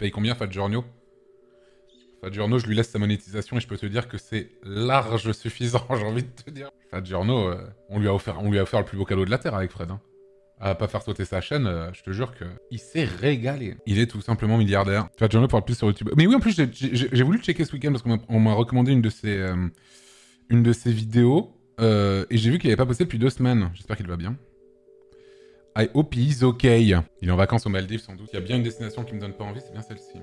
paye combien, Fat Giorno je lui laisse sa monétisation et je peux te dire que c'est large suffisant, j'ai envie de te dire. Fat euh, on, lui a offert, on lui a offert le plus beau cadeau de la Terre avec Fred. Hein. À pas faire sauter sa chaîne, euh, je te jure que il s'est régalé. Il est tout simplement milliardaire. Fat parle plus sur YouTube. Mais oui, en plus, j'ai voulu checker ce week-end parce qu'on m'a recommandé une de ses, euh, une de ses vidéos. et j'ai vu qu'il n'avait pas posté depuis deux semaines. J'espère qu'il va bien. I hope he's okay. Il est en vacances aux Maldives sans doute. Il y a bien une destination qui me donne pas envie, c'est bien celle-ci.